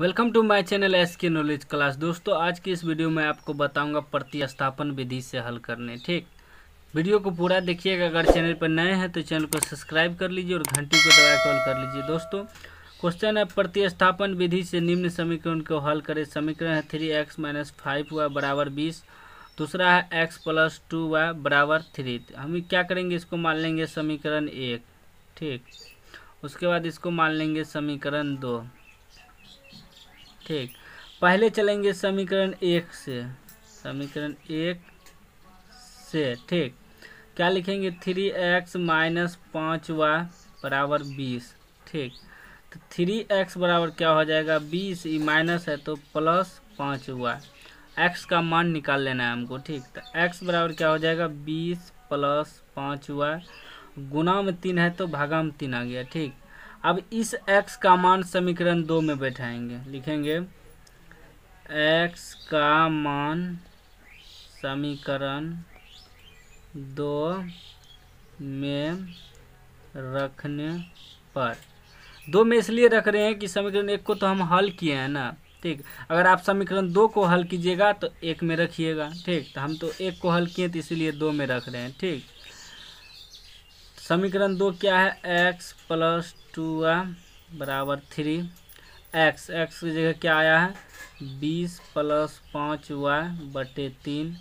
welcome to my channel S K knowledge class दोस्तों आज की इस वीडियो में आपको बताऊंगा प्रतिस्थापन विधि से हल करने ठीक वीडियो को पूरा देखिएगा अगर चैनल पर नए हैं तो चैनल को सब्सक्राइब कर लीजिए और घंटी को दबा कॉल कर लीजिए दोस्तों क्वेश्चन है प्रतिस्थापन विधि से निम्न समीकरण को हल करें समीकरण है थ्री एक्स माइनस फाइव व बराबर बीस दूसरा है एक्स प्लस टू व बराबर थ्री हम क्या करेंगे इसको मान लेंगे समीकरण एक ठीक उसके बाद इसको मान लेंगे समीकरण दो ठीक पहले चलेंगे समीकरण एक से समीकरण एक से ठीक क्या लिखेंगे थ्री एक्स माइनस पाँच वाई बराबर बीस ठीक तो थ्री एक्स बराबर क्या हो जाएगा बीस ये माइनस है तो प्लस पाँच वाई एक्स का मान निकाल लेना है हमको ठीक तो एक्स बराबर क्या हो जाएगा बीस प्लस पाँच वाई गुना में तीन है तो भागा में तीन आ गया ठीक अब इस x का मान समीकरण दो में बैठाएंगे लिखेंगे x का मान समीकरण दो में रखने पर दो में इसलिए रख रहे हैं कि समीकरण एक को तो हम हल किए हैं ना ठीक अगर आप समीकरण दो को हल कीजिएगा तो एक में रखिएगा ठीक तो हम तो एक को हल किए तो इसीलिए दो में रख रहे हैं ठीक समीकरण दो क्या है एक्स प्लस टू बराबर थ्री एक्स एक्स की जगह क्या आया है बीस प्लस पाँच वाई बटे तीन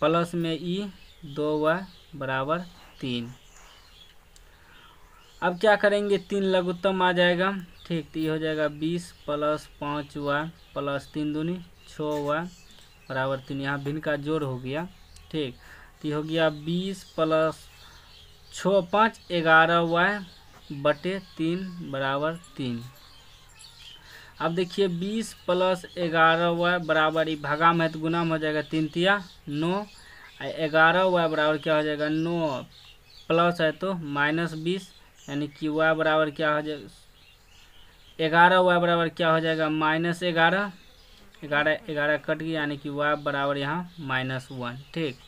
प्लस में ई e, दो वाई बराबर तीन अब क्या करेंगे तीन लघुत्तम आ जाएगा ठीक तो ये हो जाएगा बीस प्लस पाँच वाई प्लस तीन दूनी छः वाई बराबर तीन यहाँ भिन्न का जोड़ हो गया ठीक तो ये हो गया बीस प्लस छः पाँच ग्यारह वाई बटे तीन बराबर तीन अब देखिए बीस प्लस ग्यारह वाई बराबर ये भागा में तो गुना में हो जाएगा तीन तिया नौ ग्यारह वाई बराबर क्या हो जाएगा नौ प्लस है तो माइनस बीस यानी कि वाई बराबर क्या हो जाएगा ग्यारह वाई बराबर क्या हो जाएगा माइनस ग्यारह ग्यारह ग्यारह कट गया यानी कि वाई बराबर यहाँ माइनस वन ठीक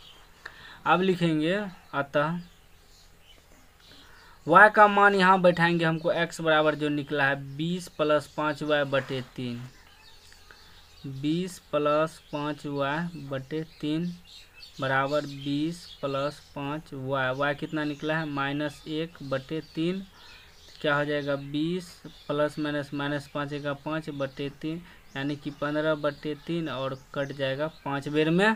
अब लिखेंगे अतः वाई का मान यहाँ बैठाएंगे हमको एक्स बराबर जो निकला है बीस प्लस पाँच वाई बटे तीन बीस प्लस पाँच वाई बटे तीन बराबर बीस प्लस पाँच वाई वाई कितना निकला है माइनस एक बटे तीन क्या हो जाएगा बीस प्लस माइनस माइनस पाँच एक पाँच बटे तीन यानी कि पंद्रह बटे तीन और कट जाएगा पाँच बेर में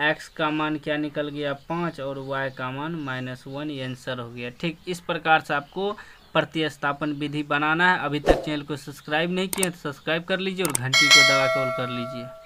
एक्स का मान क्या निकल गया पाँच और वाई का मान माइनस वन ये आंसर हो गया ठीक इस प्रकार से आपको प्रतिस्थापन विधि बनाना है अभी तक चैनल को सब्सक्राइब नहीं किया तो सब्सक्राइब कर लीजिए और घंटी को दबा के ऑल कर लीजिए